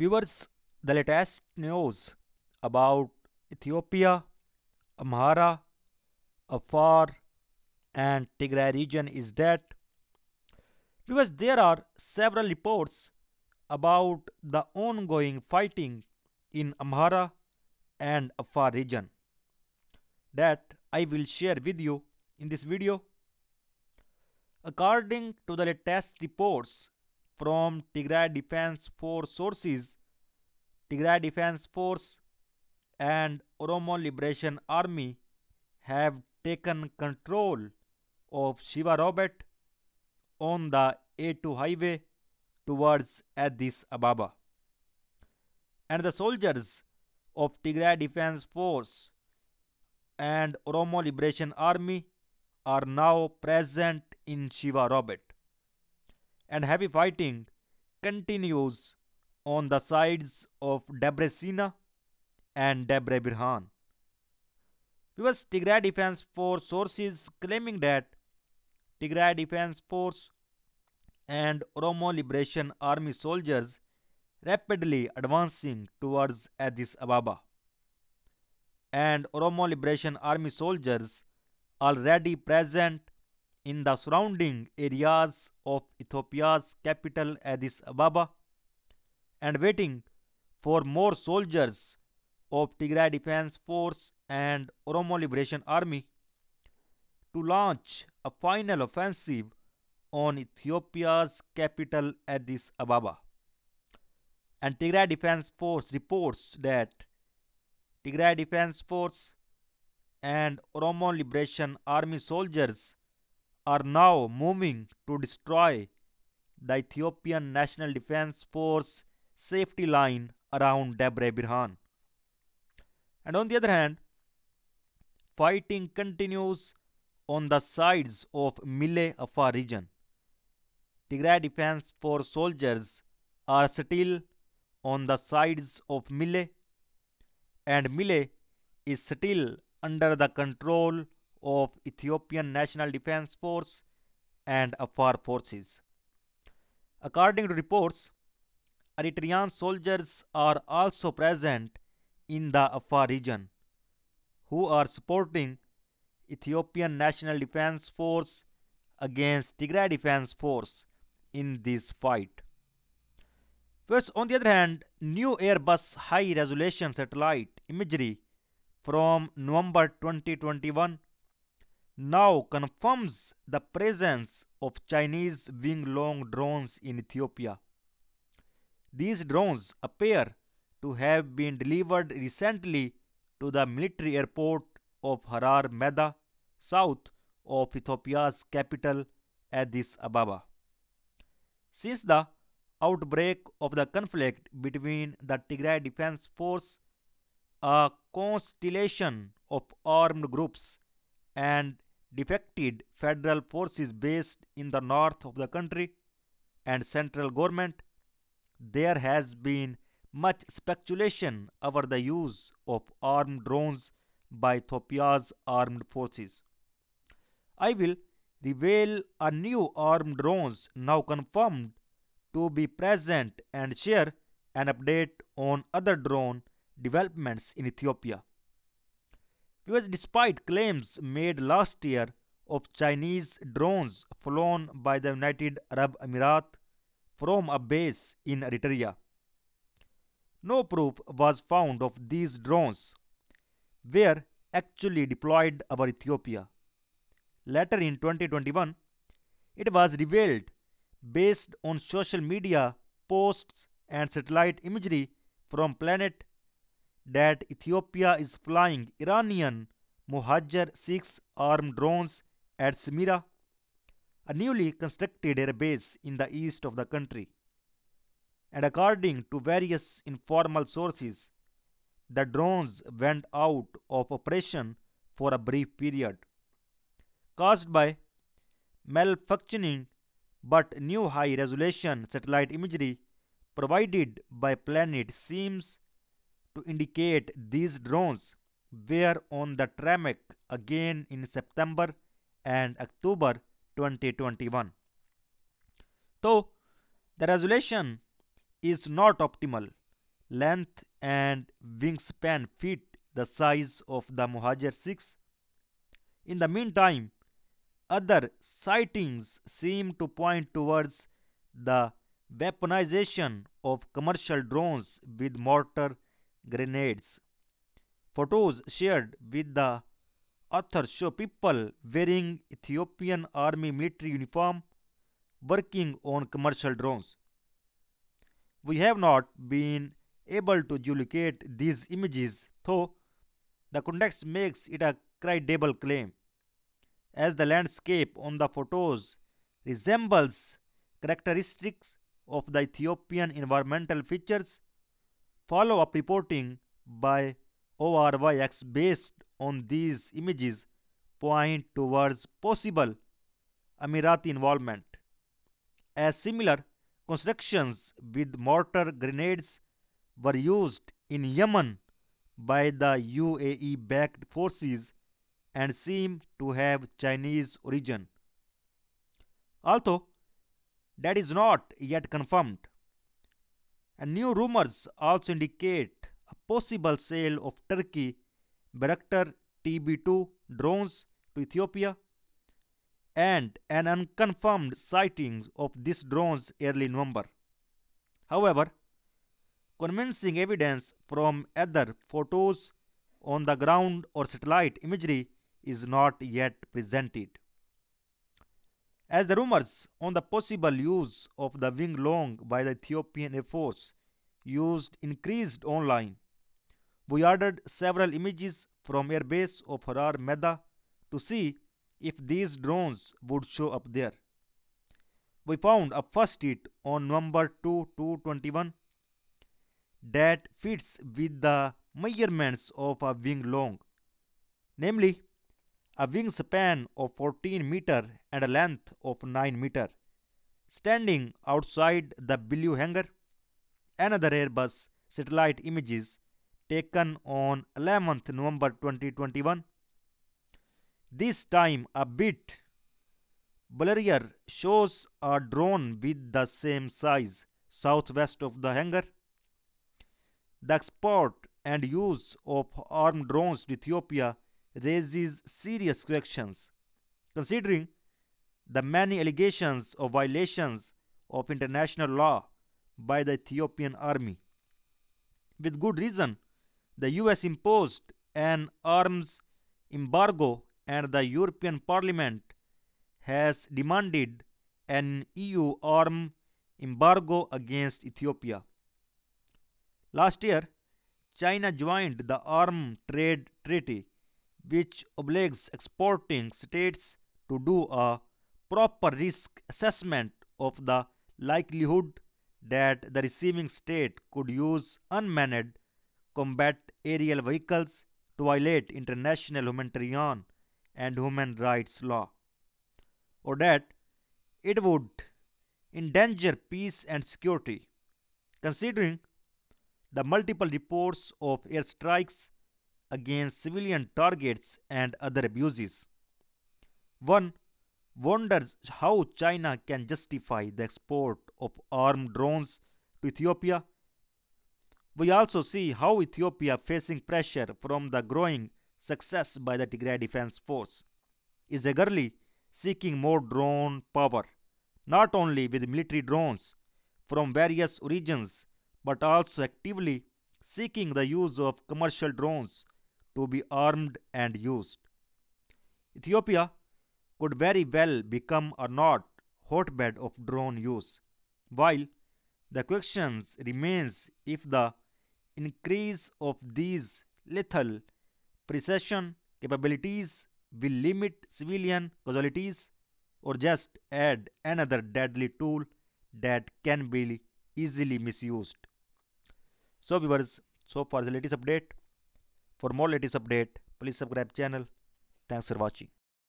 Viewers, the latest news about Ethiopia, Amhara, Afar, and Tigray region is that because there are several reports about the ongoing fighting in Amhara and Afar region that I will share with you in this video. According to the latest reports from Tigray Defense Force sources, Tigray Defense Force and Oromo Liberation Army have taken control of Shiva Robert on the A2 highway towards Addis Ababa. And the soldiers of Tigray Defense Force and Oromo Liberation Army are now present in Shiva Robert and heavy fighting continues on the sides of Debre and Debre Birhan. US Tigray Defense Force sources claiming that Tigray Defense Force and Oromo Liberation Army soldiers rapidly advancing towards Addis Ababa. And Oromo Liberation Army soldiers already present in the surrounding areas of Ethiopia's capital Addis Ababa and waiting for more soldiers of Tigray Defense Force and Oromo Liberation Army to launch a final offensive on Ethiopia's capital Addis Ababa. And Tigray Defense Force reports that Tigray Defense Force and Oromo Liberation Army soldiers are now moving to destroy the Ethiopian National Defense Force safety line around Debre Birhan. And on the other hand, fighting continues on the sides of Mille Afar region. Tigray Defense Force soldiers are still on the sides of Mille and Mille is still under the control of Ethiopian National Defense Force and Afar uh, forces. According to reports, Eritrean soldiers are also present in the Afar region who are supporting Ethiopian National Defense Force against Tigray Defense Force in this fight. First, on the other hand, new Airbus high-resolution satellite imagery from November 2021 now confirms the presence of Chinese wing-long drones in Ethiopia. These drones appear to have been delivered recently to the military airport of Harar Meda, south of Ethiopia's capital Addis Ababa. Since the outbreak of the conflict between the Tigray Defense Force, a constellation of armed groups, and defected federal forces based in the north of the country and central government, there has been much speculation over the use of armed drones by Ethiopia's armed forces. I will reveal a new armed drones now confirmed to be present and share an update on other drone developments in Ethiopia. Because despite claims made last year of Chinese drones flown by the United Arab Emirates from a base in Eritrea, no proof was found of these drones were actually deployed over Ethiopia. Later in 2021, it was revealed based on social media posts and satellite imagery from Planet that Ethiopia is flying Iranian Muhajir 6 armed drones at Smira, a newly constructed airbase in the east of the country. And according to various informal sources, the drones went out of operation for a brief period, caused by malfunctioning but new high resolution satellite imagery provided by Planet seems to indicate these drones were on the tramec again in September and October 2021. Though the resolution is not optimal, length and wingspan fit the size of the Muhajir 6. In the meantime, other sightings seem to point towards the weaponization of commercial drones with mortar grenades. Photos shared with the author show people wearing Ethiopian army military uniform working on commercial drones. We have not been able to duplicate these images, though the context makes it a credible claim, as the landscape on the photos resembles characteristics of the Ethiopian environmental features follow-up reporting by ORYX based on these images point towards possible Emirati involvement. As similar constructions with mortar grenades were used in Yemen by the UAE-backed forces and seem to have Chinese origin. Although that is not yet confirmed. And new rumors also indicate a possible sale of Turkey Beraktar TB2 drones to Ethiopia and an unconfirmed sighting of these drones early November. However, convincing evidence from either photos on the ground or satellite imagery is not yet presented. As the rumors on the possible use of the wing long by the Ethiopian Air Force used increased online, we ordered several images from airbase of Harar Meda to see if these drones would show up there. We found a first hit on November 2, 221 that fits with the measurements of a wing long, namely a wingspan of 14 meter and a length of 9 meter. Standing outside the Belu hangar, another Airbus satellite images taken on 11th November 2021. This time a bit blurrier shows a drone with the same size southwest of the hangar. The export and use of armed drones to Ethiopia raises serious questions considering the many allegations of violations of international law by the Ethiopian army. With good reason, the US imposed an arms embargo and the European Parliament has demanded an EU arms embargo against Ethiopia. Last year, China joined the Arms Trade Treaty which obliges exporting states to do a proper risk assessment of the likelihood that the receiving state could use unmanned combat aerial vehicles to violate international humanitarian and human rights law, or that it would endanger peace and security. Considering the multiple reports of airstrikes against civilian targets and other abuses. One wonders how China can justify the export of armed drones to Ethiopia. We also see how Ethiopia facing pressure from the growing success by the Tigray Defense Force is eagerly seeking more drone power, not only with military drones from various origins, but also actively seeking the use of commercial drones to be armed and used. Ethiopia could very well become a not hotbed of drone use, while the question remains if the increase of these lethal precision capabilities will limit civilian casualties or just add another deadly tool that can be easily misused. So viewers, so for the latest update for more latest update, please subscribe channel. Thanks for watching.